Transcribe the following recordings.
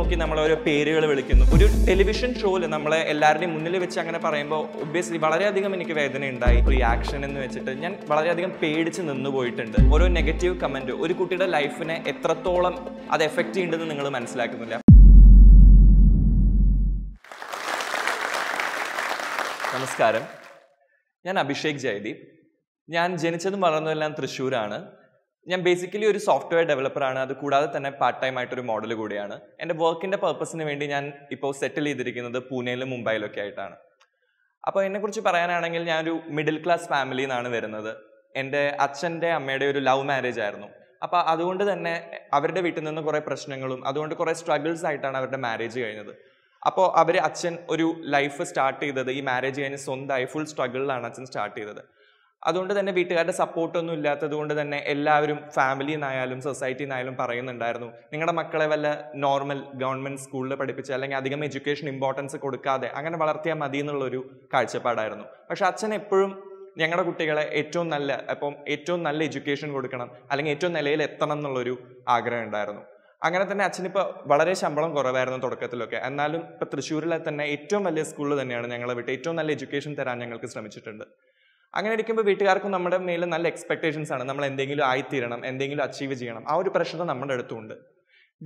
നോക്കി ഓരോ പേരുകൾ വിളിക്കുന്നു ഒരു ടെലിവിഷൻ ഷോയിൽ നമ്മളെ എല്ലാവരുടെയും മുന്നിൽ വെച്ച് അങ്ങനെ പറയുമ്പോൾ ഒബ്വിയസ്ലി വളരെയധികം എനിക്ക് വേദന ഉണ്ടായി റിയാക്ഷൻ എന്ന് വെച്ചിട്ട് ഞാൻ വളരെയധികം പേടിച്ച് നിന്നു പോയിട്ടുണ്ട് ഓരോ നെഗറ്റീവ് കമൻറ്റ് ഒരു കുട്ടിയുടെ ലൈഫിനെ എത്രത്തോളം അത് എഫക്റ്റ് ചെയ്യുന്നുണ്ടെന്ന് നിങ്ങൾ മനസ്സിലാക്കുന്നില്ല നമസ്കാരം ഞാൻ അഭിഷേക് ജയദീപ് ഞാൻ ജനിച്ചതും എല്ലാം തൃശ്ശൂരാണ് ഞാൻ ബേസിക്കലി ഒരു സോഫ്റ്റ്വെയർ ഡെവലപ്പറാണ് അത് കൂടാതെ തന്നെ പാർട്ട് ടൈം ആയിട്ടൊരു മോഡൽ കൂടിയാണ് എൻ്റെ വർക്കിൻ്റെ പർപ്പസിന് വേണ്ടി ഞാൻ ഇപ്പോൾ സെറ്റിൽ ചെയ്തിരിക്കുന്നത് പൂനെയിലും ഒക്കെ ആയിട്ടാണ് അപ്പോൾ എന്നെക്കുറിച്ച് പറയാനാണെങ്കിൽ ഞാനൊരു മിഡിൽ ക്ലാസ് ഫാമിലിയിൽ നിന്നാണ് വരുന്നത് എൻ്റെ അച്ഛൻ്റെ അമ്മയുടെ ഒരു ലവ് മാരേജ് ആയിരുന്നു അപ്പോൾ അതുകൊണ്ട് തന്നെ അവരുടെ വീട്ടിൽ നിന്ന് കുറേ പ്രശ്നങ്ങളും അതുകൊണ്ട് കുറേ സ്ട്രഗിൾസ് ആയിട്ടാണ് അവരുടെ മാരേജ് കഴിഞ്ഞത് അപ്പോൾ അവർ അച്ഛൻ ഒരു ലൈഫ് സ്റ്റാർട്ട് ചെയ്തത് ഈ മാരേജ് കഴിഞ്ഞ് സ്വന്തമായി ഫുൾ സ്ട്രഗിളിലാണ് അച്ഛൻ സ്റ്റാർട്ട് ചെയ്തത് അതുകൊണ്ട് തന്നെ വീട്ടുകാരുടെ സപ്പോർട്ടൊന്നും ഇല്ലാത്തത് കൊണ്ട് തന്നെ എല്ലാവരും ഫാമിലിയിൽ നിന്നായാലും സൊസൈറ്റിയിൽ നിന്നായാലും പറയുന്നുണ്ടായിരുന്നു നിങ്ങളുടെ മക്കളെ വല്ല നോർമൽ ഗവൺമെൻറ് സ്കൂളിൽ പഠിപ്പിച്ച് അല്ലെങ്കിൽ അധികം എഡ്യൂക്കേഷൻ ഇമ്പോർട്ടൻസ് കൊടുക്കാതെ അങ്ങനെ വളർത്തിയാൽ മതി എന്നുള്ളൊരു കാഴ്ചപ്പാടായിരുന്നു പക്ഷെ അച്ഛൻ എപ്പോഴും ഞങ്ങളുടെ കുട്ടികളെ ഏറ്റവും നല്ല അപ്പം ഏറ്റവും നല്ല എഡ്യൂക്കേഷൻ കൊടുക്കണം അല്ലെങ്കിൽ ഏറ്റവും നിലയിൽ എത്തണം എന്നുള്ളൊരു ആഗ്രഹം ഉണ്ടായിരുന്നു അങ്ങനെ തന്നെ അച്ഛനിപ്പോൾ വളരെ ശമ്പളം കുറവായിരുന്നു തുടക്കത്തിലൊക്കെ എന്നാലും ഇപ്പോൾ തൃശ്ശൂരിലെ തന്നെ ഏറ്റവും വലിയ സ്കൂളിൽ തന്നെയാണ് ഞങ്ങളെ വിട്ട് ഏറ്റവും നല്ല എഡ്യൂക്കേഷൻ തരാൻ ഞങ്ങൾക്ക് ശ്രമിച്ചിട്ടുണ്ട് അങ്ങനെ ഇരിക്കുമ്പോൾ വീട്ടുകാർക്കും നമ്മുടെ മേൽ നല്ല എക്സ്പെക്ടേഷൻസ് ആണ് നമ്മൾ എന്തെങ്കിലും ആയിത്തീരണം എന്തെങ്കിലും അച്ചീവ് ചെയ്യണം ആ ഒരു പ്രഷർ നമ്മുടെ അടുത്തുണ്ട്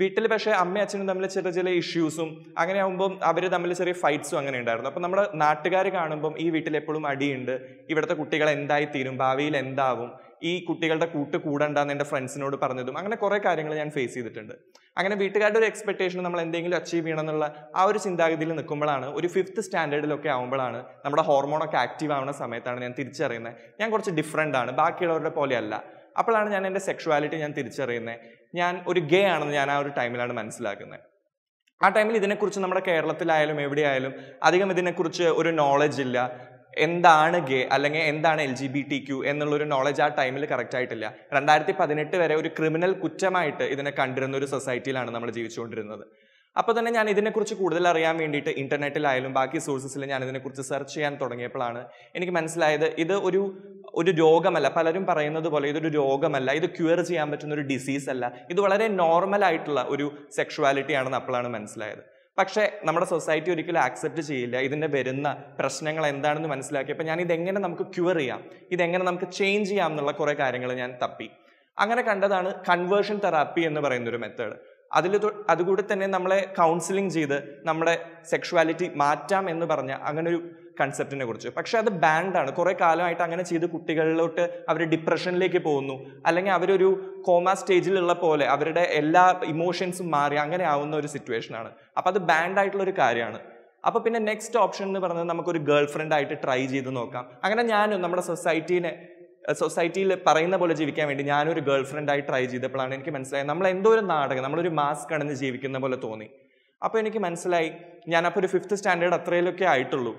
വീട്ടിൽ പക്ഷേ അമ്മ അച്ഛനും തമ്മിൽ ചെറിയ ചെറിയ ഇഷ്യൂസും അങ്ങനെ ആകുമ്പോൾ അവർ തമ്മിൽ ചെറിയ ഫൈറ്റ്സും അങ്ങനെ ഉണ്ടായിരുന്നു അപ്പോൾ നമ്മുടെ നാട്ടുകാർ കാണുമ്പം ഈ വീട്ടിൽ എപ്പോഴും അടിയുണ്ട് ഇവിടുത്തെ കുട്ടികൾ എന്തായി ഭാവിയിൽ എന്താവും ഈ കുട്ടികളുടെ കൂട്ട് കൂടണ്ടെന്ന് എൻ്റെ ഫ്രണ്ട്സിനോട് പറഞ്ഞതും അങ്ങനെ കുറേ കാര്യങ്ങൾ ഞാൻ ഫേസ് ചെയ്തിട്ടുണ്ട് അങ്ങനെ വീട്ടുകാരുടെ ഒരു എക്സ്പെക്ടേഷൻ നമ്മൾ എന്തെങ്കിലും അച്ചീവ് ചെയ്യണം എന്നുള്ള ആ ഒരു ചിന്താഗതിയിൽ നിൽക്കുമ്പോഴാണ് ഒരു ഫിഫ്ത്ത് സ്റ്റാൻഡേർഡിലൊക്കെ ആകുമ്പോഴാണ് നമ്മുടെ ഹോർമോണൊക്കെ ആക്റ്റീവ് ആവുന്ന സമയത്താണ് ഞാൻ തിരിച്ചറിയുന്നത് ഞാൻ കുറച്ച് ഡിഫറെൻ്റ് ആണ് ബാക്കിയുള്ളവരുടെ പോലെയല്ല അപ്പോഴാണ് ഞാൻ എൻ്റെ സെക്ഷുവാലിറ്റി ഞാൻ തിരിച്ചറിയുന്നത് ഞാൻ ഒരു ഗേ ആണെന്ന് ഞാൻ ആ ഒരു ടൈമിലാണ് മനസ്സിലാക്കുന്നത് ആ ടൈമിൽ ഇതിനെക്കുറിച്ച് നമ്മുടെ കേരളത്തിലായാലും എവിടെയായാലും അധികം ഇതിനെക്കുറിച്ച് ഒരു നോളജ് ഇല്ല എന്താണ് ഗേ അല്ലെങ്കിൽ എന്താണ് L G B T Q എന്നുള്ളൊരു നോളജ് ആ ടൈമിൽ കറക്റ്റ് ആയിട്ടില്ല രണ്ടായിരത്തി പതിനെട്ട് വരെ ഒരു ക്രിമിനൽ കുറ്റമായിട്ട് ഇതിനെ കണ്ടിരുന്ന ഒരു സൊസൈറ്റിയിലാണ് നമ്മൾ ജീവിച്ചുകൊണ്ടിരുന്നത് അപ്പോൾ തന്നെ ഞാൻ ഇതിനെക്കുറിച്ച് കൂടുതൽ അറിയാൻ വേണ്ടിയിട്ട് ഇൻ്റർനെറ്റിലായാലും ബാക്കി സോഴ്സസിൽ ഞാൻ ഇതിനെക്കുറിച്ച് സെർച്ച് ചെയ്യാൻ തുടങ്ങിയപ്പോഴാണ് എനിക്ക് മനസ്സിലായത് ഇത് ഒരു ഒരു രോഗമല്ല പലരും പറയുന്നത് പോലെ ഇതൊരു രോഗമല്ല ഇത് ക്യൂർ ചെയ്യാൻ പറ്റുന്ന ഒരു ഡിസീസ് അല്ല ഇത് വളരെ നോർമൽ ആയിട്ടുള്ള ഒരു സെക്ഷുവാലിറ്റിയാണെന്ന് അപ്പോഴാണ് മനസ്സിലായത് പക്ഷേ നമ്മുടെ സൊസൈറ്റി ഒരിക്കലും ആക്സെപ്റ്റ് ചെയ്യില്ല ഇതിൻ്റെ വരുന്ന പ്രശ്നങ്ങൾ എന്താണെന്ന് മനസ്സിലാക്കിയപ്പോൾ ഞാൻ ഇതെങ്ങനെ നമുക്ക് ക്യൂർ ചെയ്യാം ഇതെങ്ങനെ നമുക്ക് ചേഞ്ച് ചെയ്യാം എന്നുള്ള കുറേ കാര്യങ്ങൾ ഞാൻ തപ്പി അങ്ങനെ കണ്ടതാണ് കൺവേർഷൻ തെറാപ്പി എന്ന് പറയുന്ന ഒരു മെത്തേഡ് അതിൽ അതുകൂടി തന്നെ നമ്മളെ കൗൺസിലിംഗ് ചെയ്ത് നമ്മുടെ സെക്ഷുവാലിറ്റി മാറ്റാം എന്ന് പറഞ്ഞ അങ്ങനെ ഒരു കൺസെപ്റ്റിനെ കുറിച്ച് പക്ഷെ അത് ബാൻഡാണ് കുറേ കാലമായിട്ട് അങ്ങനെ ചെയ്ത് കുട്ടികളിലോട്ട് അവർ ഡിപ്രഷനിലേക്ക് പോകുന്നു അല്ലെങ്കിൽ അവരൊരു കോമ സ്റ്റേജിലുള്ള പോലെ അവരുടെ എല്ലാ ഇമോഷൻസും മാറി അങ്ങനെ ആവുന്ന ഒരു സിറ്റുവേഷനാണ് അപ്പോൾ അത് ആയിട്ടുള്ള ഒരു കാര്യമാണ് അപ്പോൾ പിന്നെ നെക്സ്റ്റ് ഓപ്ഷൻ എന്ന് പറയുന്നത് നമുക്കൊരു ഗേൾ ഫ്രണ്ട് ആയിട്ട് ട്രൈ ചെയ്ത് നോക്കാം അങ്ങനെ ഞാനും നമ്മുടെ സൊസൈറ്റീനെ സൊസൈറ്റിയിൽ പറയുന്ന പോലെ ജീവിക്കാൻ വേണ്ടി ഞാനൊരു ഗേൾ ഫ്രണ്ടായി ട്രൈ ചെയ്തപ്പോഴാണ് എനിക്ക് മനസ്സിലായത് നമ്മൾ എന്തോ ഒരു നാടകം നമ്മളൊരു മാസ്ക് അണിഞ്ഞ് ജീവിക്കുന്ന പോലെ തോന്നി അപ്പോൾ എനിക്ക് മനസ്സിലായി ഞാൻ അപ്പോൾ ഒരു ഫിഫ്ത്ത് സ്റ്റാൻഡേർഡ് അത്രയിലൊക്കെ ആയിട്ടുള്ളൂ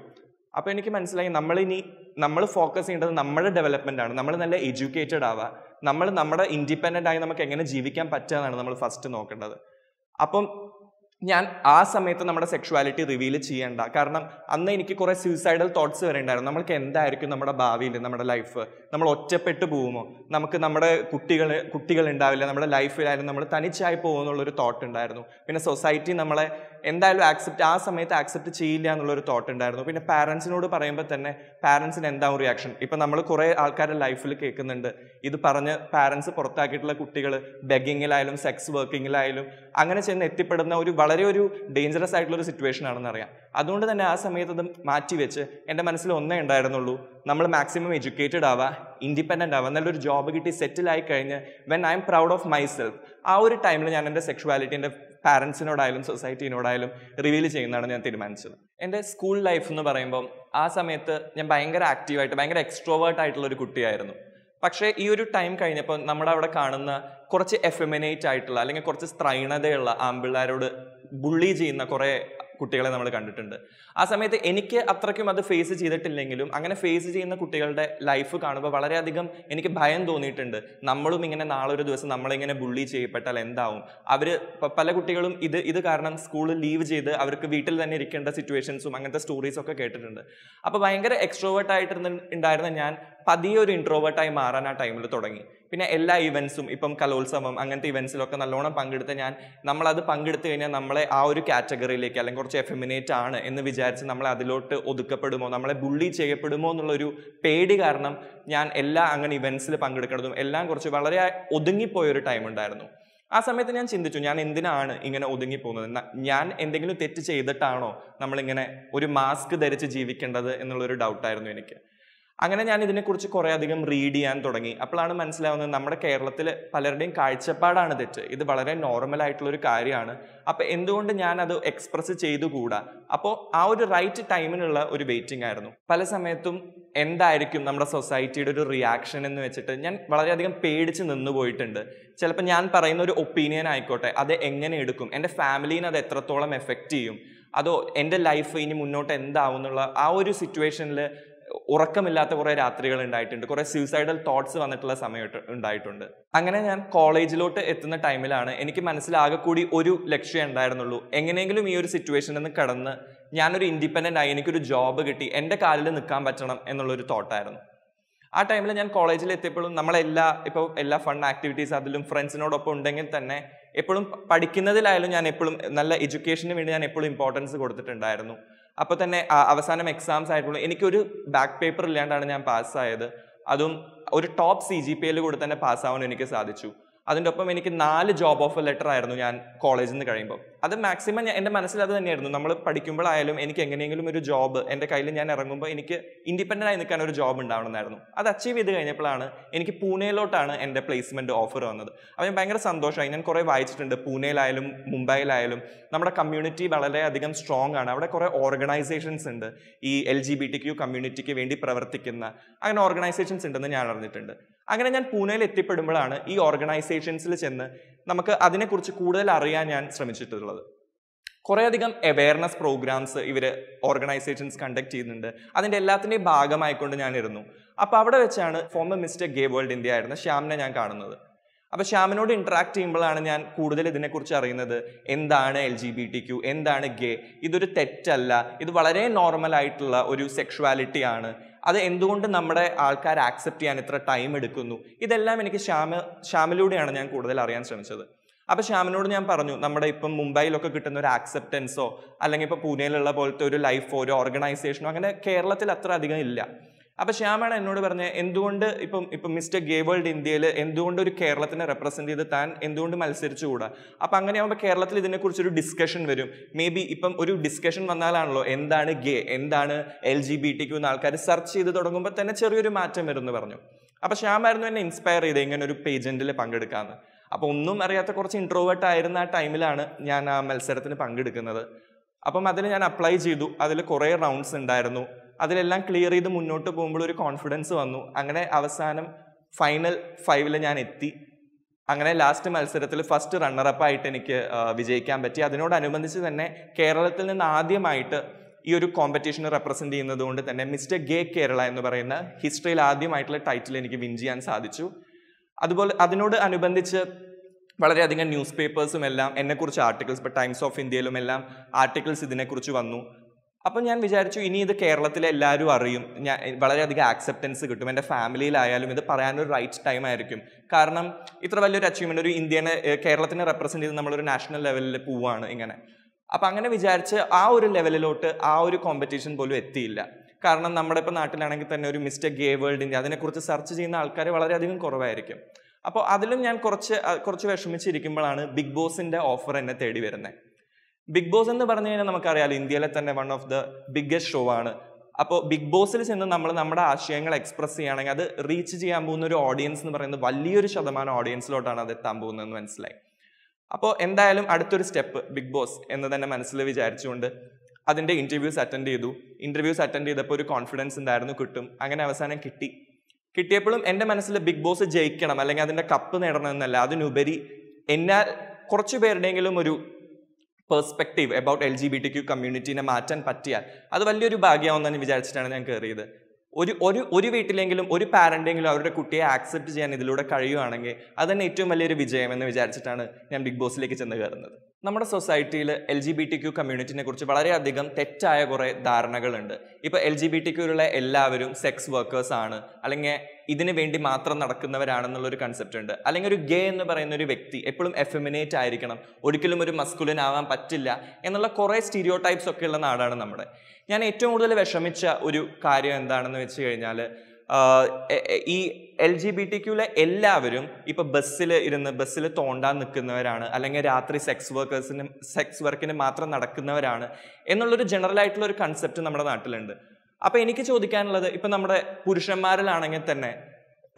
അപ്പോൾ എനിക്ക് മനസ്സിലായി നമ്മളിനി നമ്മൾ ഫോക്കസ് ചെയ്യേണ്ടത് നമ്മുടെ ഡെവലപ്മെൻ്റ് ആണ് നമ്മൾ നല്ല എഡ്യൂക്കേറ്റഡ് ആവുക നമ്മൾ നമ്മുടെ ഇൻഡിപെൻഡൻ്റ് ആയി നമുക്ക് എങ്ങനെ ജീവിക്കാൻ പറ്റുക എന്നാണ് നമ്മൾ ഫസ്റ്റ് നോക്കേണ്ടത് അപ്പം ഞാൻ ആ സമയത്ത് നമ്മുടെ സെക്ഷുവാലിറ്റി റിവീൽ ചെയ്യേണ്ട കാരണം അന്ന് എനിക്ക് കുറേ സൂയിസൈഡൽ തോട്ട്സ് വരെ ഉണ്ടായിരുന്നു നമ്മൾക്ക് എന്തായിരിക്കും നമ്മുടെ ഭാവിയിൽ നമ്മുടെ ലൈഫ് നമ്മൾ ഒറ്റപ്പെട്ടു പോകുമോ നമുക്ക് നമ്മുടെ കുട്ടികൾ കുട്ടികൾ ഉണ്ടാവില്ല നമ്മുടെ ലൈഫിലായാലും നമ്മൾ തനിച്ചായി പോകുമെന്നുള്ളൊരു തോട്ട് ഉണ്ടായിരുന്നു പിന്നെ സൊസൈറ്റി നമ്മളെ എന്തായാലും ആക്സെപ്റ്റ് ആ സമയത്ത് ആക്സെപ്റ്റ് ചെയ്യില്ല എന്നുള്ളൊരു തോട്ട് ഉണ്ടായിരുന്നു പിന്നെ പാരൻസിനോട് പറയുമ്പോൾ തന്നെ പാരൻസിന് എന്താവും റിയാക്ഷൻ ഇപ്പം നമ്മൾ കുറേ ആൾക്കാരുടെ ലൈഫിൽ കേൾക്കുന്നുണ്ട് ഇത് പറഞ്ഞ് പാരൻസ് പുറത്താക്കിയിട്ടുള്ള കുട്ടികൾ ബെഗിങ്ങിലായാലും സെക്സ് വർക്കിങ്ങിലായാലും അങ്ങനെ ചെന്ന് എത്തിപ്പെടുന്ന ഒരു വളരെ ഒരു ഡേഞ്ചറസ് ആയിട്ടുള്ള ഒരു സിറ്റുവേഷൻ ആണെന്നറിയാം അതുകൊണ്ട് തന്നെ ആ സമയത്ത് അത് മാറ്റിവെച്ച് എൻ്റെ മനസ്സിൽ ഒന്നേ ഉണ്ടായിരുന്നുള്ളൂ നമ്മൾ മാക്സിമം എഡ്യൂക്കേറ്റഡ് ആവുക ഇൻഡിപെൻഡൻ്റ് ആവുക നല്ലൊരു ജോബ് കിട്ടി സെറ്റിൽ ആയി കഴിഞ്ഞ് when I'm proud of myself ആ ഒരു ടൈമിൽ ഞാൻ എൻ്റെ സെക്ഷുവാലിറ്റി എൻ്റെ പാരൻസിനോടായാലും സൊസൈറ്റിനോടായാലും റിവീൽ ചെയ്യുന്നതാണ് ഞാൻ തീരുമാനിച്ചത് എൻ്റെ സ്കൂൾ ലൈഫ് എന്ന് പറയുമ്പം ആ സമയത്ത് ഞാൻ ഭയങ്കര ആക്റ്റീവായിട്ട് ഭയങ്കര എക്സ്ട്രോവേർട്ട് ആയിട്ടുള്ള ഒരു കുട്ടിയായിരുന്നു പക്ഷേ ഈ ഒരു ടൈം കഴിഞ്ഞപ്പോൾ നമ്മുടെ അവിടെ കാണുന്ന കുറച്ച് എഫെമിനേറ്റ് ആയിട്ടുള്ള അല്ലെങ്കിൽ കുറച്ച് സ്ത്രൈണതയുള്ള ആമ്പിള്ളേരോട് ബുള്ളി ചെയ്യുന്ന കുറേ കുട്ടികളെ നമ്മൾ കണ്ടിട്ടുണ്ട് ആ സമയത്ത് എനിക്ക് അത്രയ്ക്കും അത് ഫേസ് ചെയ്തിട്ടില്ലെങ്കിലും അങ്ങനെ ഫേസ് ചെയ്യുന്ന കുട്ടികളുടെ ലൈഫ് കാണുമ്പോൾ വളരെയധികം എനിക്ക് ഭയം തോന്നിയിട്ടുണ്ട് നമ്മളും ഇങ്ങനെ നാളെ ഒരു ദിവസം നമ്മളിങ്ങനെ ബുള്ളി ചെയ്യപ്പെട്ടാൽ എന്താവും അവർ പല കുട്ടികളും ഇത് ഇത് കാരണം സ്കൂൾ ലീവ് ചെയ്ത് അവർക്ക് വീട്ടിൽ തന്നെ ഇരിക്കേണ്ട സിറ്റുവേഷൻസും അങ്ങനത്തെ സ്റ്റോറീസും ഒക്കെ കേട്ടിട്ടുണ്ട് അപ്പോൾ ഭയങ്കര എക്സ്ട്രോവേർട്ട് ഉണ്ടായിരുന്ന ഞാൻ പതിയെ ഒരു ഇൻട്രോവേർട്ടായി മാറാൻ ആ ടൈമിൽ തുടങ്ങി പിന്നെ എല്ലാ ഇവൻസും ഇപ്പം കലോത്സവം അങ്ങനത്തെ ഇവൻസിലൊക്കെ നല്ലോണം പങ്കെടുത്ത് ഞാൻ നമ്മളത് പങ്കെടുത്തു കഴിഞ്ഞാൽ നമ്മളെ ആ ഒരു കാറ്റഗറിയിലേക്ക് അല്ലെങ്കിൽ കുറച്ച് എഫെമിനേറ്റ് ആണ് എന്ന് വിചാരിച്ച് നമ്മളെ അതിലോട്ട് ഒതുക്കപ്പെടുമോ നമ്മളെ ബുള്ളി ചെയ്യപ്പെടുമോ എന്നുള്ളൊരു പേടി കാരണം ഞാൻ എല്ലാ അങ്ങനെ ഇവൻസിൽ പങ്കെടുക്കുന്നതും എല്ലാം കുറച്ച് വളരെ ഒതുങ്ങിപ്പോയൊരു ടൈം ഉണ്ടായിരുന്നു ആ സമയത്ത് ഞാൻ ചിന്തിച്ചു ഞാൻ എന്തിനാണ് ഇങ്ങനെ ഒതുങ്ങി പോകുന്നത് ഞാൻ എന്തെങ്കിലും തെറ്റ് ചെയ്തിട്ടാണോ നമ്മളിങ്ങനെ ഒരു മാസ്ക് ധരിച്ച് ജീവിക്കേണ്ടത് എന്നുള്ളൊരു ഡൗട്ടായിരുന്നു എനിക്ക് അങ്ങനെ ഞാൻ ഇതിനെക്കുറിച്ച് കുറേ അധികം റീഡ് ചെയ്യാൻ തുടങ്ങി അപ്പോഴാണ് മനസ്സിലാവുന്നത് നമ്മുടെ കേരളത്തിൽ പലരുടെയും കാഴ്ചപ്പാടാണ് തെറ്റ് ഇത് വളരെ നോർമൽ ആയിട്ടുള്ള ഒരു കാര്യമാണ് അപ്പോൾ എന്തുകൊണ്ട് ഞാൻ അത് എക്സ്പ്രസ് ചെയ്തുകൂടാ അപ്പോൾ ആ ഒരു റൈറ്റ് ടൈമിനുള്ള ഒരു വെയിറ്റിംഗ് ആയിരുന്നു പല സമയത്തും എന്തായിരിക്കും നമ്മുടെ സൊസൈറ്റിയുടെ ഒരു റിയാക്ഷൻ എന്ന് വെച്ചിട്ട് ഞാൻ വളരെയധികം പേടിച്ച് നിന്നു പോയിട്ടുണ്ട് ചിലപ്പോൾ ഞാൻ പറയുന്ന ഒരു ഒപ്പീനിയൻ ആയിക്കോട്ടെ അത് എങ്ങനെ എടുക്കും എൻ്റെ ഫാമിലീനെ അത് എത്രത്തോളം എഫക്റ്റ് ചെയ്യും അതോ എൻ്റെ ലൈഫ് ഇനി മുന്നോട്ട് എന്താവും എന്നുള്ള ആ ഒരു സിറ്റുവേഷനിൽ ഉറക്കമില്ലാത്ത കുറേ രാത്രികൾ ഉണ്ടായിട്ടുണ്ട് കുറേ സ്യൂസൈഡൽ തോട്ട്സ് വന്നിട്ടുള്ള സമയം ഉണ്ടായിട്ടുണ്ട് അങ്ങനെ ഞാൻ കോളേജിലോട്ട് എത്തുന്ന ടൈമിലാണ് എനിക്ക് മനസ്സിലാകെ കൂടി ഒരു ലക്ഷ്യം ഉണ്ടായിരുന്നുള്ളൂ എങ്ങനെയെങ്കിലും ഈ ഒരു സിറ്റുവേഷനിൽ നിന്ന് കടന്ന് ഞാനൊരു ഇൻഡിപെൻഡൻ്റ് ആയി എനിക്കൊരു ജോബ് കിട്ടി എൻ്റെ കാലിൽ നിൽക്കാൻ പറ്റണം എന്നുള്ളൊരു തോട്ടായിരുന്നു ആ ടൈമിൽ ഞാൻ കോളേജിൽ എത്തിയപ്പോഴും നമ്മളെല്ലാ ഇപ്പോൾ എല്ലാ ഫൺ ആക്ടിവിറ്റീസ് അതിലും ഫ്രണ്ട്സിനോടൊപ്പം ഉണ്ടെങ്കിൽ തന്നെ എപ്പോഴും പഠിക്കുന്നതിലായാലും ഞാൻ എപ്പോഴും നല്ല എഡ്യൂക്കേഷന് വേണ്ടി ഞാൻ എപ്പോഴും ഇമ്പോർട്ടൻസ് കൊടുത്തിട്ടുണ്ടായിരുന്നു അപ്പോൾ തന്നെ അവസാനം എക്സാംസ് ആയിട്ടുള്ള എനിക്കൊരു ബാക്ക് പേപ്പർ ഇല്ലാണ്ടാണ് ഞാൻ പാസ്സായത് അതും ഒരു ടോപ്പ് സി ജി പി എല്ലിൽ കൂടെ തന്നെ പാസ്സാവാൻ എനിക്ക് സാധിച്ചു അതിൻ്റെ ഒപ്പം എനിക്ക് നാല് ജോബ് ഓഫർ ലെറ്റർ ആയിരുന്നു ഞാൻ കോളേജിൽ നിന്ന് കഴിയുമ്പോൾ അത് മാക്സിമം ഞാൻ എൻ്റെ മനസ്സിൽ അത് തന്നെയായിരുന്നു നമ്മൾ പഠിക്കുമ്പോഴായാലും എനിക്ക് എങ്ങനെയെങ്കിലും ഒരു ജോബ് എൻ്റെ കയ്യിൽ ഞാൻ ഇറങ്ങുമ്പോൾ എനിക്ക് ഇൻഡിപെൻഡൻ്റ് ആയി നിൽക്കാൻ ഒരു ജോബ് ഉണ്ടാവണമെന്നായിരുന്നു അത് അച്ചീവ് ചെയ്ത് കഴിഞ്ഞപ്പോഴാണ് എനിക്ക് പൂനെയിലോട്ടാണ് എൻ്റെ പ്ലേസ്മെൻറ്റ് ഓഫർ വന്നത് അപ്പോൾ ഞാൻ ഭയങ്കര സന്തോഷമായി ഞാൻ കുറേ വായിച്ചിട്ടുണ്ട് പൂനെയിലായാലും മുംബൈയിലായാലും നമ്മുടെ കമ്മ്യൂണിറ്റി വളരെയധികം സ്ട്രോങ് ആണ് അവിടെ കുറേ ഓർഗനൈസേഷൻസ് ഉണ്ട് ഈ L G B T Q കമ്മ്യൂണിറ്റിക്ക് വേണ്ടി പ്രവർത്തിക്കുന്ന അങ്ങനെ ഓർഗനൈസേഷൻസ് ഉണ്ടെന്ന് ഞാൻ അറിഞ്ഞിട്ടുണ്ട് അങ്ങനെ ഞാൻ പൂനെയിൽ എത്തിപ്പെടുമ്പോഴാണ് ഈ ഓർഗനൈസേഷൻസിൽ ചെന്ന് നമുക്ക് അതിനെക്കുറിച്ച് കൂടുതൽ അറിയാൻ ഞാൻ ശ്രമിച്ചിട്ടുള്ളത് കുറേയധികം അവെയർനെസ് പ്രോഗ്രാംസ് ഇവർ ഓർഗനൈസേഷൻസ് കണ്ടക്ട് ചെയ്യുന്നുണ്ട് അതിൻ്റെ എല്ലാത്തിൻ്റെയും ഭാഗമായിക്കൊണ്ട് ഞാനിരുന്നു അപ്പോൾ അവിടെ വെച്ചാണ് former mister gay world India ആയിരുന്ന ശ്യാമിനെ ഞാൻ കാണുന്നത് അപ്പോൾ ശ്യാമിനോട് ഇൻട്രാക്ട് ചെയ്യുമ്പോഴാണ് ഞാൻ കൂടുതൽ ഇതിനെക്കുറിച്ച് അറിയുന്നത് എന്താണ് L G B T Q എന്താണ് ഗേ ഇതൊരു തെറ്റല്ല ഇത് വളരെ നോർമൽ ആയിട്ടുള്ള ഒരു സെക്ഷുവാലിറ്റിയാണ് ആണ് അത് എന്തുകൊണ്ട് നമ്മുടെ ആൾക്കാർ ആക്സെപ്റ്റ് ചെയ്യാൻ ഇത്ര ടൈം എടുക്കുന്നു ഇതെല്ലാം എനിക്ക് ശ്യാമ ശ്യാമിലൂടെയാണ് ഞാൻ കൂടുതൽ അറിയാൻ ശ്രമിച്ചത് അപ്പൊ ശ്യാമിനോട് ഞാൻ പറഞ്ഞു നമ്മുടെ ഇപ്പം മുംബൈയിലൊക്കെ കിട്ടുന്ന ഒരു ആക്സെപ്റ്റൻസോ അല്ലെങ്കിൽ ഇപ്പൊ പൂനെയിലുള്ള പോലത്തെ ഒരു ലൈഫോ ഒരു ഓർഗനൈസേഷനോ അങ്ങനെ കേരളത്തിൽ അത്ര അധികം ഇല്ല അപ്പോൾ ശ്യാമാണ് എന്നോട് പറഞ്ഞ എന്തുകൊണ്ട് ഇപ്പം ഇപ്പം മിസ്റ്റർ ഗേ വേൾഡ് ഇന്ത്യയിൽ എന്തുകൊണ്ട് ഒരു കേരളത്തിനെ റെപ്രസെന്റ് ചെയ്ത് താൻ എന്തുകൊണ്ട് മത്സരിച്ചുകൂടാ അങ്ങനെ അങ്ങനെയാകുമ്പോൾ കേരളത്തിൽ ഒരു ഡിസ്കഷൻ വരും മേ ബി ഇപ്പം ഒരു ഡിസ്കഷൻ വന്നാലാണല്ലോ എന്താണ് ഗേ എന്താണ് എൽ ജി ബി ടിക്ക് എന്ന് ആൾക്കാർ സെർച്ച് ചെയ്ത് തുടങ്ങുമ്പോൾ തന്നെ ചെറിയൊരു മാറ്റം എന്ന് പറഞ്ഞു അപ്പോൾ ശ്യാമായിരുന്നു എന്നെ ഇൻസ്പയർ ചെയ്ത് ഇങ്ങനെ ഒരു പേജന്റിൽ പങ്കെടുക്കാന്ന് അപ്പോൾ ഒന്നും അറിയാത്ത കുറച്ച് ഇൻട്രോവേർട്ട് ആയിരുന്ന ആ ടൈമിലാണ് ഞാൻ ആ മത്സരത്തിന് പങ്കെടുക്കുന്നത് അപ്പം അതിൽ ഞാൻ അപ്ലൈ ചെയ്തു അതിൽ കുറേ റൗണ്ട്സ് ഉണ്ടായിരുന്നു അതിലെല്ലാം ക്ലിയർ ചെയ്ത് മുന്നോട്ട് പോകുമ്പോൾ ഒരു കോൺഫിഡൻസ് വന്നു അങ്ങനെ അവസാനം ഫൈനൽ ഫൈവിൽ ഞാൻ എത്തി അങ്ങനെ ലാസ്റ്റ് മത്സരത്തിൽ ഫസ്റ്റ് റണ്ണറപ്പ് ആയിട്ട് എനിക്ക് വിജയിക്കാൻ പറ്റി അതിനോടനുബന്ധിച്ച് തന്നെ കേരളത്തിൽ നിന്ന് ആദ്യമായിട്ട് ഈ ഒരു കോമ്പറ്റീഷനെ റെപ്രസെൻ്റ് ചെയ്യുന്നത് കൊണ്ട് തന്നെ മിസ്റ്റർ ഗേ കേരള എന്ന് പറയുന്ന ഹിസ്റ്ററിയിൽ ആദ്യമായിട്ടുള്ള ടൈറ്റിൽ എനിക്ക് വിൻ ചെയ്യാൻ സാധിച്ചു അതുപോലെ അതിനോട് അനുബന്ധിച്ച് വളരെയധികം ന്യൂസ് പേപ്പേഴ്സും എല്ലാം എന്നെക്കുറിച്ച് ആർട്ടിക്കിൾസ് ഇപ്പോൾ ടൈംസ് ഓഫ് ഇന്ത്യയിലും എല്ലാം ആർട്ടിക്കിൾസ് ഇതിനെക്കുറിച്ച് വന്നു അപ്പം ഞാൻ വിചാരിച്ചു ഇനി ഇത് കേരളത്തിലെ എല്ലാവരും അറിയും ഞാൻ വളരെയധികം ആക്സെപ്റ്റൻസ് കിട്ടും എൻ്റെ ഫാമിലിയിലായാലും ഇത് പറയാനൊരു റൈറ്റ് ടൈം ആയിരിക്കും കാരണം ഇത്ര വലിയൊരു അച്ചീവ്മെൻ്റ് ഒരു ഇന്ത്യനെ കേരളത്തിനെ റെപ്രസെൻറ്റ് ചെയ്ത് നമ്മളൊരു നാഷണൽ ലെവലിൽ പോവുകയാണ് ഇങ്ങനെ അപ്പം അങ്ങനെ വിചാരിച്ച് ആ ഒരു ലെവലിലോട്ട് ആ ഒരു കോമ്പറ്റീഷൻ പോലും എത്തിയില്ല കാരണം നമ്മുടെ ഇപ്പോൾ നാട്ടിലാണെങ്കിൽ തന്നെ ഒരു മിസ്റ്റർ ഗേ വേൾഡിൻ്റെ അതിനെക്കുറിച്ച് സെർച്ച് ചെയ്യുന്ന ആൾക്കാർ വളരെയധികം കുറവായിരിക്കും അപ്പോൾ അതിലും ഞാൻ കുറച്ച് കുറച്ച് വിഷമിച്ചിരിക്കുമ്പോഴാണ് ബിഗ് ബോസിൻ്റെ ഓഫർ എന്നെ തേടി വരുന്നത് ബിഗ് ബോസ് എന്ന് പറഞ്ഞു കഴിഞ്ഞാൽ നമുക്കറിയാലോ ഇന്ത്യയിലെ തന്നെ one of the biggest show ആണ് അപ്പോൾ ബിഗ് ബോസിൽ ചെന്ന് നമ്മൾ നമ്മുടെ ആശയങ്ങൾ എക്സ്പ്രസ് ചെയ്യുകയാണെങ്കിൽ അത് റീച്ച് ചെയ്യാൻ പോകുന്ന ഒരു ഓഡിയൻസ് എന്ന് പറയുന്നത് വലിയൊരു ശതമാനം ഓഡിയൻസിലോട്ടാണ് അത് എത്താൻ പോകുന്നതെന്ന് മനസ്സിലായി അപ്പോൾ എന്തായാലും അടുത്തൊരു സ്റ്റെപ്പ് ബിഗ് ബോസ് എന്ന് തന്നെ മനസ്സിൽ വിചാരിച്ചുകൊണ്ട് അതിൻ്റെ ഇൻ്റർവ്യൂസ് അറ്റൻഡ് ചെയ്തു ഇൻ്റർവ്യൂസ് അറ്റൻഡ് ചെയ്തപ്പോൾ ഒരു കോൺഫിഡൻസ് ഉണ്ടായിരുന്നു കിട്ടും അങ്ങനെ അവസാനം കിട്ടി കിട്ടിയപ്പോഴും എൻ്റെ മനസ്സിൽ ബിഗ് ബോസ് ജയിക്കണം അല്ലെങ്കിൽ അതിൻ്റെ കപ്പ് നേടണം എന്നല്ല അതിനുപരി എന്നാൽ കുറച്ചു പേരുടെയെങ്കിലും ഒരു perspective about L G B T Q കമ്മ്യൂണിറ്റീനെ മാറ്റാൻ പറ്റിയാൽ അത് വലിയൊരു ഭാഗ്യമാവുമെന്ന് തന്നെ വിചാരിച്ചിട്ടാണ് ഞാൻ കയറിയത് ഒരു ഒരു ഒരു വീട്ടിലെങ്കിലും ഒരു പാരൻ്റെങ്കിലും അവരുടെ കുട്ടിയെ ആക്സെപ്റ്റ് ചെയ്യാൻ ഇതിലൂടെ കഴിയുകയാണെങ്കിൽ അത് തന്നെ ഏറ്റവും വലിയൊരു വിജയമെന്ന് വിചാരിച്ചിട്ടാണ് ഞാൻ ബിഗ് ബോസിലേക്ക് ചെന്ന് കയറുന്നത് നമ്മുടെ സൊസൈറ്റിയിൽ L G B T Q കമ്മ്യൂണിറ്റിനെ കുറിച്ച് വളരെയധികം തെറ്റായ കുറേ ധാരണകളുണ്ട് ഇപ്പോൾ എൽ ജി ബി ടി ക്യൂലുള്ള എല്ലാവരും സെക്സ് വർക്കേഴ്സ് ആണ് അല്ലെങ്കിൽ ഇതിനു വേണ്ടി മാത്രം നടക്കുന്നവരാണെന്നുള്ളൊരു കൺസെപ്റ്റ് ഉണ്ട് അല്ലെങ്കിൽ ഒരു ഗേ എന്ന് പറയുന്ന ഒരു വ്യക്തി എപ്പോഴും എഫെമിനേറ്റ് ആയിരിക്കണം ഒരിക്കലും ഒരു മസ്കുലിൻ ആവാൻ പറ്റില്ല എന്നുള്ള കുറേ സ്റ്റീരിയോ ടൈപ്സ് ഒക്കെയുള്ള നാടാണ് നമ്മുടെ ഞാൻ ഏറ്റവും കൂടുതൽ വിഷമിച്ച ഒരു കാര്യം എന്താണെന്ന് വെച്ച് കഴിഞ്ഞാൽ ഈ എൽ ജി ബി ടി ക്യൂലെ എല്ലാവരും ഇപ്പൊ ബസ്സിൽ ഇരുന്ന് ബസ്സിൽ തോണ്ടാൻ നിൽക്കുന്നവരാണ് അല്ലെങ്കിൽ രാത്രി സെക്സ് വർക്കേഴ്സിന് സെക്സ് വർക്കിന് മാത്രം നടക്കുന്നവരാണ് എന്നുള്ളൊരു ജനറൽ ആയിട്ടുള്ള ഒരു കൺസെപ്റ്റ് നമ്മുടെ നാട്ടിലുണ്ട് അപ്പൊ എനിക്ക് ചോദിക്കാനുള്ളത് ഇപ്പൊ നമ്മുടെ പുരുഷന്മാരിലാണെങ്കിൽ തന്നെ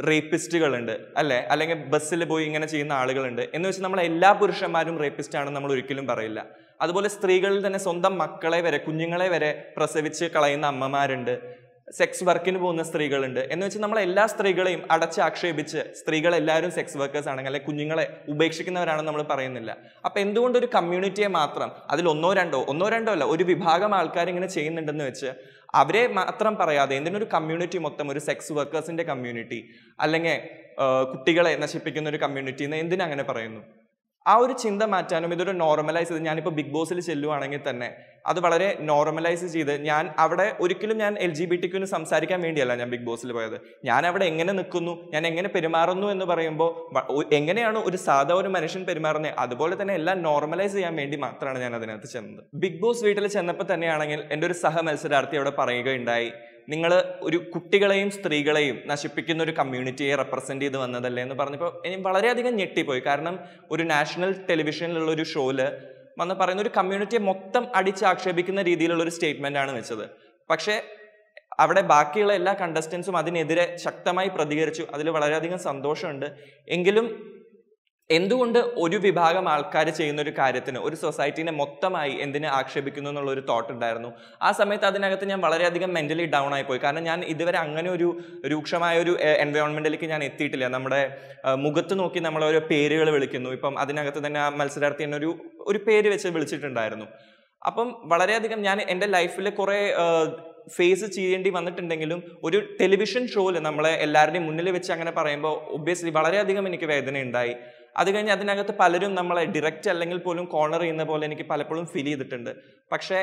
റേപ്പിസ്റ്റുകളുണ്ട് അല്ലെ അല്ലെങ്കിൽ ബസ്സിൽ പോയി ഇങ്ങനെ ചെയ്യുന്ന ആളുകളുണ്ട് എന്ന് വെച്ചാൽ നമ്മൾ എല്ലാ പുരുഷന്മാരും റേപ്പിസ്റ്റ് ആണെന്ന് നമ്മൾ ഒരിക്കലും പറയില്ല അതുപോലെ സ്ത്രീകളിൽ തന്നെ സ്വന്തം മക്കളെ വരെ കുഞ്ഞുങ്ങളെ വരെ പ്രസവിച്ച് കളയുന്ന അമ്മമാരുണ്ട് സെക്സ് വർക്കിന് പോകുന്ന സ്ത്രീകളുണ്ട് എന്ന് വെച്ചാൽ നമ്മൾ എല്ലാ സ്ത്രീകളെയും അടച്ച് ആക്ഷേപിച്ച് സ്ത്രീകളെല്ലാവരും സെക്സ് വർക്കേഴ്സ് ആണെങ്കിൽ അല്ലെങ്കിൽ കുഞ്ഞുങ്ങളെ ഉപേക്ഷിക്കുന്നവരാണെന്ന് നമ്മൾ പറയുന്നില്ല അപ്പം എന്തുകൊണ്ട് ഒരു കമ്മ്യൂണിറ്റിയെ മാത്രം അതിൽ ഒന്നോ രണ്ടോ ഒന്നോ രണ്ടോ അല്ല ഒരു വിഭാഗം ആൾക്കാർ ഇങ്ങനെ ചെയ്യുന്നുണ്ടെന്ന് വെച്ച് അവരെ മാത്രം പറയാതെ എന്തിനൊരു കമ്മ്യൂണിറ്റി മൊത്തം ഒരു സെക്സ് വർക്കേഴ്സിൻ്റെ കമ്മ്യൂണിറ്റി അല്ലെങ്കിൽ കുട്ടികളെ നശിപ്പിക്കുന്ന ഒരു കമ്മ്യൂണിറ്റി എന്ന് എന്തിനങ്ങനെ പറയുന്നു ആ ഒരു ചിന്ത മാറ്റാനും ഇതൊരു നോർമലൈസ് ചെയ്ത് ഞാനിപ്പോൾ ബിഗ് ബോസിൽ ചെല്ലുവാണെങ്കിൽ തന്നെ അത് വളരെ നോർമലൈസ് ചെയ്ത് ഞാൻ അവിടെ ഒരിക്കലും ഞാൻ എൽ ജി ബി ടിക്കുന് സംസാരിക്കാൻ വേണ്ടിയല്ല ഞാൻ ബിഗ് ബോസിൽ പോയത് ഞാൻ അവിടെ എങ്ങനെ നിൽക്കുന്നു ഞാൻ എങ്ങനെ പെരുമാറുന്നു എന്ന് പറയുമ്പോൾ എങ്ങനെയാണ് ഒരു സാധാ ഒരു മനുഷ്യൻ പെരുമാറുന്നത് അതുപോലെ തന്നെ എല്ലാം നോർമലൈസ് ചെയ്യാൻ വേണ്ടി മാത്രമാണ് ഞാൻ അതിനകത്ത് ചെന്നത് ബിഗ് ബോസ് വീട്ടിൽ ചെന്നപ്പോൾ തന്നെയാണെങ്കിൽ എൻ്റെ ഒരു സഹ മത്സരാർത്ഥി അവിടെ പറയുകയുണ്ടായി നിങ്ങൾ ഒരു കുട്ടികളെയും സ്ത്രീകളെയും നശിപ്പിക്കുന്ന ഒരു കമ്മ്യൂണിറ്റിയെ റെപ്രസെൻ്റ് ചെയ്ത് വന്നതല്ലേ എന്ന് പറഞ്ഞപ്പോൾ ഇനി വളരെയധികം ഞെട്ടിപ്പോയി കാരണം ഒരു നാഷണൽ ടെലിവിഷനിലുള്ള ഒരു ഷോയില് വന്ന് പറയുന്ന ഒരു കമ്മ്യൂണിറ്റിയെ മൊത്തം അടിച്ചാക്ഷേപിക്കുന്ന രീതിയിലുള്ള ഒരു സ്റ്റേറ്റ്മെൻ്റ് ആണ് വെച്ചത് പക്ഷേ അവിടെ ബാക്കിയുള്ള എല്ലാ കണ്ടസ്റ്റൻസും അതിനെതിരെ ശക്തമായി പ്രതികരിച്ചു അതിൽ വളരെയധികം സന്തോഷമുണ്ട് എങ്കിലും എന്തുകൊണ്ട് ഒരു വിഭാഗം ആൾക്കാർ ചെയ്യുന്ന ഒരു കാര്യത്തിന് ഒരു സൊസൈറ്റീനെ മൊത്തമായി എന്തിനെ ആക്ഷേപിക്കുന്നു എന്നുള്ളൊരു തോട്ട് ഉണ്ടായിരുന്നു ആ സമയത്ത് അതിനകത്ത് ഞാൻ വളരെയധികം മെൻ്റലി ഡൗൺ ആയിപ്പോയി കാരണം ഞാൻ ഇതുവരെ അങ്ങനെ ഒരു രൂക്ഷമായ ഒരു എൻവയോൺമെൻറ്റിലേക്ക് ഞാൻ എത്തിയിട്ടില്ല നമ്മുടെ മുഖത്ത് നോക്കി നമ്മളോരോ പേരുകൾ വിളിക്കുന്നു ഇപ്പം അതിനകത്ത് തന്നെ ആ മത്സരാർത്ഥി തന്നെ ഒരു ഒരു പേര് വെച്ച് വിളിച്ചിട്ടുണ്ടായിരുന്നു അപ്പം വളരെയധികം ഞാൻ എൻ്റെ ലൈഫിൽ കുറേ ഫേസ് ചെയ്യേണ്ടി വന്നിട്ടുണ്ടെങ്കിലും ഒരു ടെലിവിഷൻ ഷോയിൽ നമ്മളെ എല്ലാവരുടെയും മുന്നിൽ വെച്ച് അങ്ങനെ പറയുമ്പോൾ ഒബ്വിയസ്ലി വളരെയധികം എനിക്ക് വേദന ഉണ്ടായി അത് കഴിഞ്ഞ് അതിനകത്ത് പലരും നമ്മളെ ഡിറക്റ്റ് അല്ലെങ്കിൽ പോലും കോർണർ ചെയ്യുന്ന പോലെ എനിക്ക് പലപ്പോഴും ഫീൽ ചെയ്തിട്ടുണ്ട് പക്ഷേ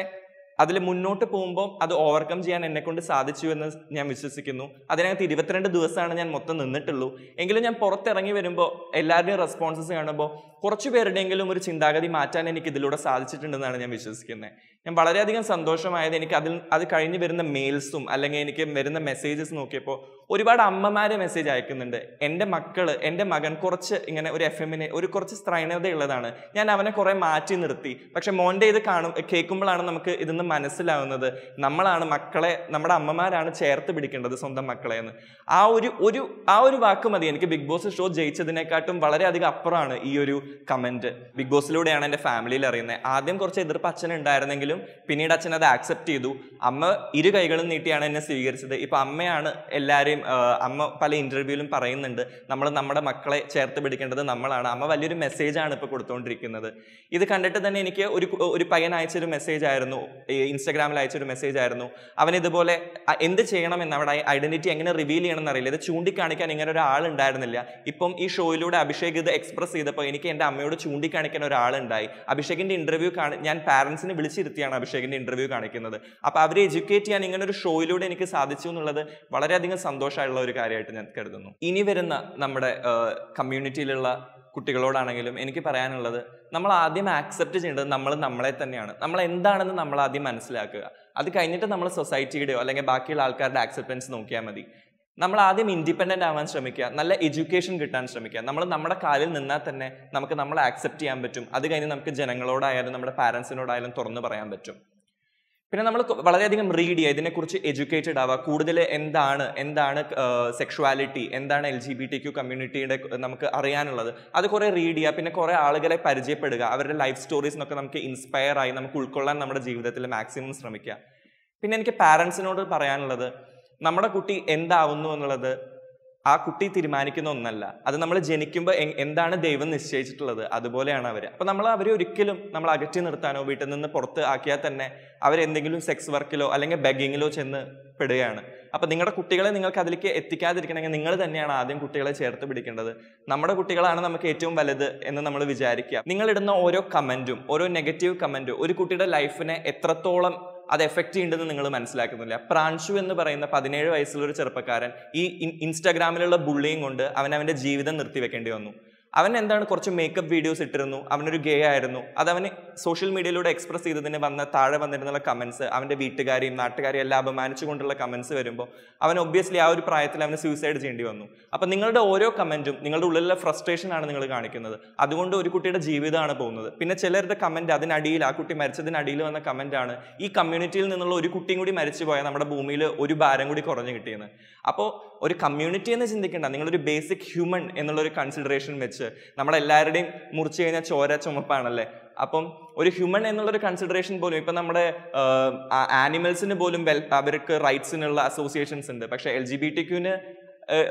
അതിൽ മുന്നോട്ട് പോകുമ്പോൾ അത് ഓവർകം ചെയ്യാൻ എന്നെ കൊണ്ട് സാധിച്ചു എന്ന് ഞാൻ വിശ്വസിക്കുന്നു അതിനകത്ത് ഇരുപത്തിരണ്ട് ദിവസമാണ് ഞാൻ മൊത്തം നിന്നിട്ടുള്ളൂ എങ്കിലും ഞാൻ പുറത്തിറങ്ങി വരുമ്പോൾ എല്ലാവരുടെയും റെസ്പോൺസസ് കാണുമ്പോൾ കുറച്ച് പേരുടെയെങ്കിലും ഒരു ചിന്താഗതി മാറ്റാൻ എനിക്ക് ഇതിലൂടെ സാധിച്ചിട്ടുണ്ടെന്നാണ് ഞാൻ വിശ്വസിക്കുന്നത് ഞാൻ വളരെയധികം സന്തോഷമായത് എനിക്ക് അതിൽ അത് കഴിഞ്ഞ് വരുന്ന മെയിൽസും അല്ലെങ്കിൽ എനിക്ക് വരുന്ന മെസ്സേജസ് നോക്കിയപ്പോൾ ഒരുപാട് അമ്മമാര് മെസ്സേജ് അയക്കുന്നുണ്ട് എൻ്റെ മക്കള് എൻ്റെ മകൻ കുറച്ച് ഇങ്ങനെ ഒരു എഫ് എമ്മിനെ ഒരു കുറച്ച് ഉള്ളതാണ് ഞാൻ അവനെ കുറേ മാറ്റി നിർത്തി പക്ഷെ മോൻ്റെ ഇത് കാണും കേൾക്കുമ്പോഴാണ് നമുക്ക് ഇതൊന്ന് മനസ്സിലാവുന്നത് നമ്മളാണ് മക്കളെ നമ്മുടെ അമ്മമാരാണ് ചേർത്ത് പിടിക്കേണ്ടത് സ്വന്തം മക്കളെ എന്ന് ആ ഒരു ഒരു ആ ഒരു വാക്ക് മതി എനിക്ക് ബിഗ് ബോസ് ഷോ ജയിച്ചതിനെക്കാട്ടും വളരെയധികം അപ്പുറമാണ് ഈ ഒരു കമൻറ്റ് ബിഗ് ബോസിലൂടെയാണ് എൻ്റെ ഫാമിലിയിൽ അറിയുന്നത് ആദ്യം കുറച്ച് എതിർപ്പ് അച്ഛനുണ്ടായിരുന്നെങ്കിലും പിന്നീട് അച്ഛൻ അത് ആക്സെപ്റ്റ് ചെയ്തു അമ്മ ഇരു കൈകളും നീട്ടിയാണ് എന്നെ സ്വീകരിച്ചത് ഇപ്പം അമ്മയാണ് എല്ലാവരും കാര്യം അമ്മ പല ഇൻ്റർവ്യൂവിലും പറയുന്നുണ്ട് നമ്മൾ നമ്മുടെ മക്കളെ ചേർത്ത് പിടിക്കേണ്ടത് നമ്മളാണ് അമ്മ വലിയൊരു മെസ്സേജാണ് ഇപ്പോൾ കൊടുത്തുകൊണ്ടിരിക്കുന്നത് ഇത് കണ്ടിട്ട് തന്നെ എനിക്ക് ഒരു ഒരു പയ്യൻ അയച്ചൊരു മെസ്സേജ് ആയിരുന്നു ഇൻസ്റ്റാഗ്രാമിൽ അയച്ചൊരു മെസ്സേജ് ആയിരുന്നു അവൻ ഇതുപോലെ എന്ത് ചെയ്യണം അവിടെ ഐഡൻറ്റിറ്റി എങ്ങനെ റിവീൽ ചെയ്യണം എന്നറിയില്ല ഇത് ചൂണ്ടിക്കാണിക്കാൻ ഇങ്ങനെ ഒരാൾ ഉണ്ടായിരുന്നില്ല ഇപ്പം ഈ ഷോയിലൂടെ അഭിഷേക് ഇത് എക്സ്പ്രസ് ചെയ്തപ്പോൾ എനിക്ക് എൻ്റെ അമ്മയോട് ചൂണ്ടിക്കാണിക്കാൻ ഒരാളുണ്ടായി അഭിഷേകിൻ്റെ ഇൻ്റർവ്യൂ കാണി ഞാൻ പാരൻസിനെ വിളിച്ചിരുത്തിയാണ് അഭിഷേകിൻ്റെ ഇൻ്റർവ്യൂ കാണിക്കുന്നത് അപ്പോൾ അവരെ എഡ്യൂക്കേറ്റ് ചെയ്യാൻ ഇങ്ങനെ ഒരു ഷോയിലൂടെ എനിക്ക് സാധിച്ചു എന്നുള്ളത് വളരെയധികം സന്തോഷം സന്തോഷമായിട്ടുള്ള ഒരു കാര്യമായിട്ട് ഞാൻ കരുതുന്നു ഇനി വരുന്ന നമ്മുടെ കമ്മ്യൂണിറ്റിയിലുള്ള കുട്ടികളോടാണെങ്കിലും എനിക്ക് പറയാനുള്ളത് നമ്മൾ ആദ്യം ആക്സെപ്റ്റ് ചെയ്യേണ്ടത് നമ്മൾ നമ്മളെ തന്നെയാണ് നമ്മൾ എന്താണെന്ന് നമ്മൾ ആദ്യം മനസ്സിലാക്കുക അത് കഴിഞ്ഞിട്ട് നമ്മൾ സൊസൈറ്റിയുടെയോ അല്ലെങ്കിൽ ബാക്കിയുള്ള ആൾക്കാരുടെ ആക്സെപ്റ്റൻസ് നോക്കിയാൽ മതി നമ്മൾ ആദ്യം ഇൻഡിപെൻഡൻ്റ് ആവാൻ ശ്രമിക്കുക നല്ല എഡ്യൂക്കേഷൻ കിട്ടാൻ ശ്രമിക്കുക നമ്മൾ നമ്മുടെ കാലിൽ നിന്നാൽ തന്നെ നമുക്ക് നമ്മളെ ആക്സെപ്റ്റ് ചെയ്യാൻ പറ്റും അത് കഴിഞ്ഞ് നമുക്ക് ജനങ്ങളോടായാലും നമ്മുടെ പാരൻസിനോടായാലും തുറന്നു പറയാൻ പറ്റും പിന്നെ നമ്മൾ വളരെയധികം റീഡ് ചെയ്യുക ഇതിനെക്കുറിച്ച് എഡ്യൂക്കേറ്റഡ് ആവുക കൂടുതൽ എന്താണ് എന്താണ് സെക്ഷുവാലിറ്റി എന്താണ് L G B T Q കമ്മ്യൂണിറ്റിയുടെ നമുക്ക് അറിയാനുള്ളത് അത് കുറേ റീഡ് ചെയ്യുക പിന്നെ കുറേ ആളുകളെ പരിചയപ്പെടുക അവരുടെ ലൈഫ് സ്റ്റോറീസ് എന്നൊക്കെ നമുക്ക് ഇൻസ്പയർ ആയി നമുക്ക് ഉൾക്കൊള്ളാൻ നമ്മുടെ ജീവിതത്തിൽ മാക്സിമം ശ്രമിക്കുക പിന്നെ എനിക്ക് പാരൻസിനോട് പറയാനുള്ളത് നമ്മുടെ കുട്ടി എന്താവുന്നു എന്നുള്ളത് ആ കുട്ടി തീരുമാനിക്കുന്ന ഒന്നല്ല അത് നമ്മൾ ജനിക്കുമ്പോൾ എന്താണ് ദൈവം നിശ്ചയിച്ചിട്ടുള്ളത് അതുപോലെയാണ് അവർ അപ്പം നമ്മൾ അവരെ ഒരിക്കലും നമ്മൾ അകറ്റി നിർത്താനോ വീട്ടിൽ നിന്ന് പുറത്ത് ആക്കിയാൽ തന്നെ അവരെന്തെങ്കിലും സെക്സ് വർക്കിലോ അല്ലെങ്കിൽ ബെഗിങ്ങിലോ ചെന്ന് പെടുകയാണ് അപ്പം നിങ്ങളുടെ കുട്ടികളെ നിങ്ങൾക്ക് അതിലേക്ക് എത്തിക്കാതിരിക്കണമെങ്കിൽ നിങ്ങൾ തന്നെയാണ് ആദ്യം കുട്ടികളെ ചേർത്ത് പിടിക്കേണ്ടത് നമ്മുടെ കുട്ടികളാണ് നമുക്ക് ഏറ്റവും വലുത് എന്ന് നമ്മൾ വിചാരിക്കുക നിങ്ങൾ ഇടുന്ന ഓരോ കമൻറ്റും ഓരോ നെഗറ്റീവ് കമൻറ്റും ഒരു കുട്ടിയുടെ ലൈഫിനെ എത്രത്തോളം അത് എഫക്റ്റ് ചെയ്യുന്നുണ്ടെന്ന് നിങ്ങൾ മനസ്സിലാക്കുന്നില്ല പ്രാൻഷു എന്ന് പറയുന്ന പതിനേഴ് വയസ്സുള്ള ഒരു ചെറുപ്പക്കാരൻ ഈ ഇൻസ്റ്റാഗ്രാമിലുള്ള ബുള്ളിയും കൊണ്ട് അവൻ അവൻ്റെ ജീവിതം നിർത്തിവെക്കേണ്ടി വന്നു അവൻ എന്താണ് കുറച്ച് മേക്കപ്പ് വീഡിയോസ് ഇട്ടിരുന്നു അവനൊരു ഗേ ആയിരുന്നു അത് അവന് സോഷ്യൽ മീഡിയയിലൂടെ എക്സ്പ്രസ് ചെയ്തതിന് വന്ന താഴെ വന്നിരുന്നുള്ള കമൻസ് അവൻ്റെ വീട്ടുകാരെയും നാട്ടുകാരെയും എല്ലാം അപമാനിച്ചുകൊണ്ടുള്ള കമൻസ് വരുമ്പോൾ അവൻ ഒബ്വിയസ്ലി ആ ഒരു പ്രായത്തിൽ അവന് സൂയിസൈഡ് ചെയ്യേണ്ടി വന്നു അപ്പം നിങ്ങളുടെ ഓരോ കമൻറ്റും നിങ്ങളുടെ ഉള്ളിലുള്ള ഫ്രസ്ട്രേഷൻ ആണ് നിങ്ങൾ കാണിക്കുന്നത് അതുകൊണ്ട് ഒരു കുട്ടിയുടെ ജീവിതമാണ് പോകുന്നത് പിന്നെ ചിലരുടെ കമൻറ്റ് അതിനടിയിൽ ആ കുട്ടി മരിച്ചതിനടിയിൽ വന്ന കമൻറ്റാണ് ആണ് ഈ കമ്മ്യൂണിറ്റിയിൽ നിന്നുള്ള ഒരു കുട്ടിയും കൂടി മരിച്ചു പോയാൽ നമ്മുടെ ഭൂമിയിൽ ഒരു ഭാരം കൂടി കുറഞ്ഞു കിട്ടിയെന്ന് അപ്പോൾ ഒരു കമ്മ്യൂണിറ്റി എന്ന് ചിന്തിക്കേണ്ട നിങ്ങളൊരു ബേസിക് ഹ്യൂമൻ എന്നുള്ളൊരു കൺസിഡറേഷൻ വെച്ച് നമ്മളെല്ലാവരുടെയും മുറിച്ച് കഴിഞ്ഞാൽ ചോര ചുമപ്പാണല്ലേ അപ്പം ഒരു ഹ്യൂമൻ എന്നുള്ളൊരു കൺസിഡറേഷൻ പോലും ഇപ്പം നമ്മുടെ ആനിമൽസിന് പോലും വെൽ അവർക്ക് റൈറ്റ്സിനുള്ള അസോസിയേഷൻസ് ഉണ്ട് പക്ഷെ എൽ ജി ബി ടി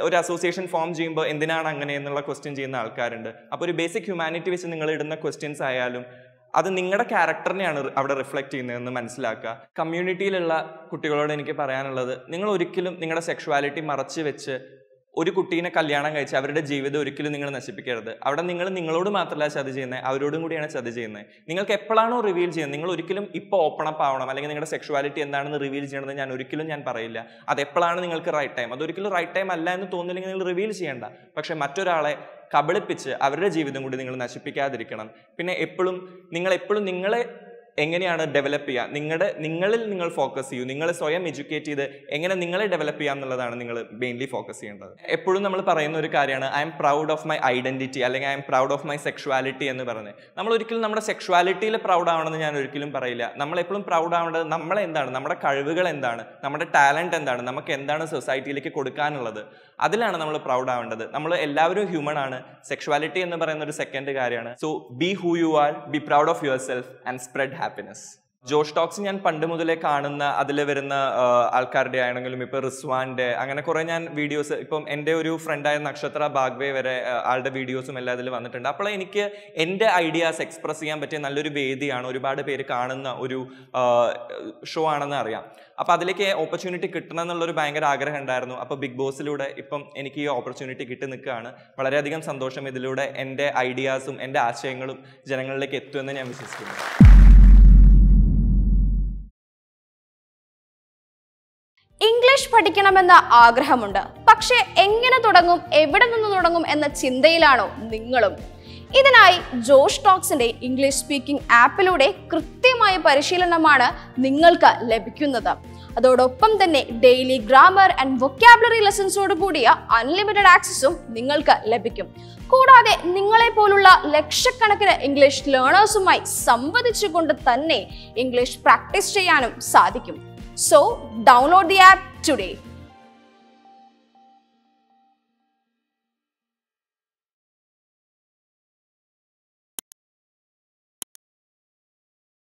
ഒരു അസോസിയേഷൻ ഫോം ചെയ്യുമ്പോൾ എന്തിനാണ് അങ്ങനെ എന്നുള്ള ക്വസ്റ്റ്യൻ ചെയ്യുന്ന ആൾക്കാരുണ്ട് അപ്പോൾ ഒരു ബേസിക് ഹ്യൂമാനിറ്റി വെച്ച് നിങ്ങൾ ഇടുന്ന ക്വസ്റ്റ്യൻസ് ആയാലും അത് നിങ്ങളുടെ ക്യാരക്ടറിനെയാണ് അവിടെ റിഫ്ലക്റ്റ് ചെയ്യുന്നതെന്ന് മനസ്സിലാക്കുക കമ്മ്യൂണിറ്റിയിലുള്ള കുട്ടികളോട് എനിക്ക് പറയാനുള്ളത് നിങ്ങൾ ഒരിക്കലും നിങ്ങളുടെ സെക്ഷുവാലിറ്റി മറച്ചു വെച്ച് ഒരു കുട്ടീനെ കല്യാണം കഴിച്ച് അവരുടെ ജീവിതം ഒരിക്കലും നിങ്ങൾ നശിപ്പിക്കരുത് അവിടെ നിങ്ങൾ നിങ്ങളോട് മാത്രമല്ല ചതി ചെയ്യുന്നത് അവരോടും കൂടിയാണ് ചതി ചെയ്യുന്നത് നിങ്ങൾക്ക് എപ്പോഴാണോ റിവീൽ ചെയ്യുന്നത് നിങ്ങൾ ഒരിക്കലും ഇപ്പോൾ ഓപ്പൺ അപ്പ് ആവണം അല്ലെങ്കിൽ നിങ്ങളുടെ സെക്ഷുവാലിറ്റി എന്താണെന്ന് റിവീൽ ചെയ്യണമെന്ന് ഞാൻ ഒരിക്കലും ഞാൻ പറയില്ല അത് എപ്പോഴാണ് നിങ്ങൾക്ക് റൈറ്റ് ടൈം അതൊരിക്കലും റൈറ്റ് ടൈം അല്ല എന്ന് തോന്നില്ലെങ്കിൽ നിങ്ങൾ റിവീൽ ചെയ്യേണ്ട പക്ഷേ മറ്റൊരാളെ കബളിപ്പിച്ച് അവരുടെ ജീവിതം കൂടി നിങ്ങൾ നശിപ്പിക്കാതിരിക്കണം പിന്നെ എപ്പോഴും നിങ്ങൾ എപ്പോഴും നിങ്ങളെ എങ്ങനെയാണ് ഡെവലപ്പ് ചെയ്യുക നിങ്ങളുടെ നിങ്ങളിൽ നിങ്ങൾ ഫോക്കസ് ചെയ്യൂ നിങ്ങൾ സ്വയം എഡ്യൂക്കേറ്റ് ചെയ്ത് എങ്ങനെ നിങ്ങളെ ഡെവലപ്പ് ചെയ്യുക എന്നുള്ളതാണ് നിങ്ങൾ മെയിൻലി ഫോക്കസ് ചെയ്യേണ്ടത് എപ്പോഴും നമ്മൾ പറയുന്ന ഒരു കാര്യമാണ് I'm proud of my identity അല്ലെങ്കിൽ I'm proud of my sexuality എന്ന് പറഞ്ഞ് നമ്മൾ ഒരിക്കലും നമ്മുടെ സെക്ഷുവാലിറ്റിയിൽ പ്രൗഡ് ആവണമെന്ന് ഞാൻ ഒരിക്കലും പറയില്ല നമ്മൾ എപ്പോഴും പ്രൗഡ് ആവേണ്ടത് നമ്മൾ എന്താണ് നമ്മുടെ കഴിവുകൾ എന്താണ് നമ്മുടെ ടാലൻറ്റ് എന്താണ് നമുക്ക് എന്താണ് സൊസൈറ്റിയിലേക്ക് കൊടുക്കാനുള്ളത് അതിലാണ് നമ്മൾ പ്രൗഡ് ആവേണ്ടത് നമ്മൾ എല്ലാവരും ഹ്യൂമൺ ആണ് സെക്ഷുവാലിറ്റി എന്ന് പറയുന്ന ഒരു സെക്കൻഡ് കാര്യമാണ് so be who you are be proud of yourself and spread happiness Josh Talks ഞാൻ പണ്ട് മുതലേ കാണുന്ന അതിൽ വരുന്ന ആൾക്കാരുടെ ആണെങ്കിലും ഇപ്പോൾ റിസ്വാൻ്റെ അങ്ങനെ കുറേ ഞാൻ വീഡിയോസ് ഇപ്പം എൻ്റെ ഒരു ഫ്രണ്ടായ നക്ഷത്ര ബാഗ്വേ വരെ ആളുടെ വീഡിയോസും എല്ലാം അതിൽ വന്നിട്ടുണ്ട് അപ്പോൾ എനിക്ക് എൻ്റെ ഐഡിയാസ് എക്സ്പ്രസ് ചെയ്യാൻ പറ്റിയ നല്ലൊരു വേദിയാണ് ഒരുപാട് പേര് കാണുന്ന ഒരു ഷോ ആണെന്ന് അറിയാം അപ്പോൾ അതിലേക്ക് ഓപ്പർച്യൂണിറ്റി കിട്ടണം എന്നുള്ളൊരു ഭയങ്കര ആഗ്രഹം ഉണ്ടായിരുന്നു അപ്പോൾ ബിഗ് ബോസിലൂടെ ഇപ്പം എനിക്ക് ഈ ഓപ്പർച്യൂണിറ്റി കിട്ടി നിൽക്കുകയാണ് വളരെയധികം സന്തോഷം ഇതിലൂടെ എൻ്റെ ഐഡിയാസും എൻ്റെ ആശയങ്ങളും ജനങ്ങളിലേക്ക് എത്തുമെന്ന് ഞാൻ വിശ്വസിക്കുന്നു ഇംഗ്ലീഷ് പഠിക്കണമെന്ന ആഗ്രഹമുണ്ട് പക്ഷേ എങ്ങനെ തുടങ്ങും എവിടെ നിന്ന് തുടങ്ങും എന്ന ചിന്തയിലാണോ നിങ്ങളും ഇതിനായി ജോഷ് ടോക്സിന്റെ ഇംഗ്ലീഷ് സ്പീക്കിംഗ് ആപ്പിലൂടെ കൃത്യമായ പരിശീലനമാണ് നിങ്ങൾക്ക് ലഭിക്കുന്നത് അതോടൊപ്പം തന്നെ ഡെയിലി ഗ്രാമർ ആൻഡ് വൊക്കാബുലറി ലെസൺസോട് കൂടിയ അൺലിമിറ്റഡ് ആക്സസും നിങ്ങൾക്ക് ലഭിക്കും കൂടാതെ നിങ്ങളെ പോലുള്ള ലക്ഷക്കണക്കിന് ഇംഗ്ലീഷ് ലേണേഴ്സുമായി സംവദിച്ചുകൊണ്ട് തന്നെ ഇംഗ്ലീഷ് പ്രാക്ടീസ് ചെയ്യാനും സാധിക്കും So download the app today.